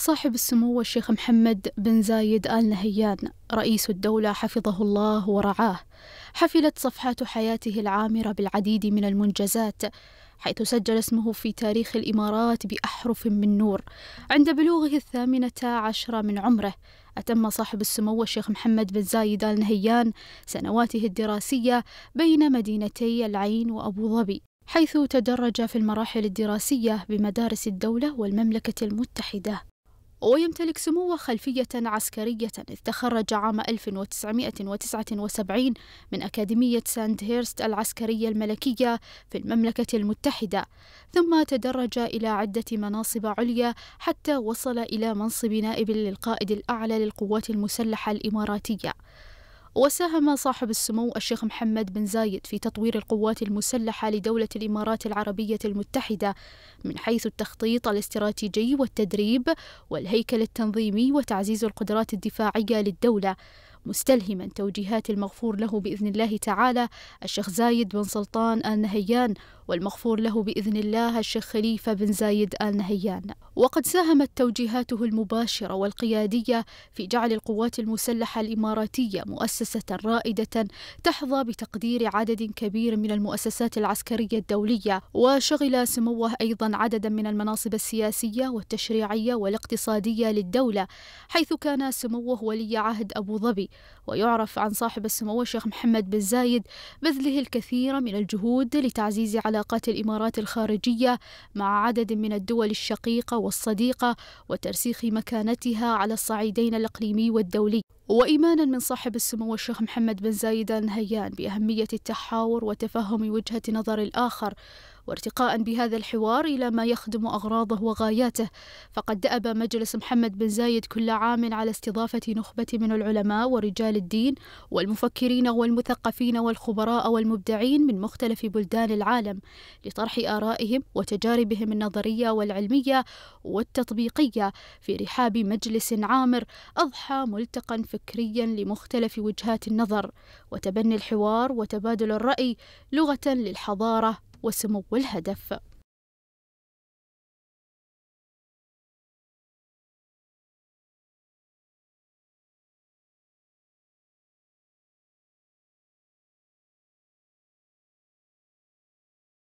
صاحب السمو الشيخ محمد بن زايد آل نهيان رئيس الدولة حفظه الله ورعاه حفلت صفحات حياته العامرة بالعديد من المنجزات حيث سجل اسمه في تاريخ الإمارات بأحرف من نور عند بلوغه الثامنة عشرة من عمره أتم صاحب السمو الشيخ محمد بن زايد آل نهيان سنواته الدراسية بين مدينتي العين وأبو ظبي حيث تدرج في المراحل الدراسية بمدارس الدولة والمملكة المتحدة ويمتلك سموه خلفية عسكرية إذ تخرج عام 1979 من أكاديمية ساند هيرست العسكرية الملكية في المملكة المتحدة ثم تدرج إلى عدة مناصب عليا حتى وصل إلى منصب نائب للقائد الأعلى للقوات المسلحة الإماراتية وساهم صاحب السمو الشيخ محمد بن زايد في تطوير القوات المسلحة لدولة الإمارات العربية المتحدة من حيث التخطيط الاستراتيجي والتدريب والهيكل التنظيمي وتعزيز القدرات الدفاعية للدولة مستلهما توجيهات المغفور له بإذن الله تعالى الشيخ زايد بن سلطان النهيان والمغفور له بإذن الله الشيخ خليفة بن زايد آل نهيان وقد ساهمت توجيهاته المباشرة والقيادية في جعل القوات المسلحة الإماراتية مؤسسة رائدة تحظى بتقدير عدد كبير من المؤسسات العسكرية الدولية وشغل سموه أيضا عددا من المناصب السياسية والتشريعية والاقتصادية للدولة حيث كان سموه ولي عهد أبو ظبي ويعرف عن صاحب السمو الشيخ محمد بن زايد بذله الكثير من الجهود لتعزيز على علاقات الإمارات الخارجية مع عدد من الدول الشقيقة والصديقة وترسيخ مكانتها على الصعيدين الإقليمي والدولي وإيمانا من صاحب السمو الشيخ محمد بن زايد نهيان بأهمية التحاور وتفهم وجهة نظر الآخر وارتقاء بهذا الحوار إلى ما يخدم أغراضه وغاياته فقد دأب مجلس محمد بن زايد كل عام على استضافة نخبة من العلماء ورجال الدين والمفكرين والمثقفين والخبراء والمبدعين من مختلف بلدان العالم لطرح آرائهم وتجاربهم النظرية والعلمية والتطبيقية في رحاب مجلس عامر أضحى ملتقا فكريا لمختلف وجهات النظر وتبني الحوار وتبادل الرأي لغة للحضارة وسمو الهدف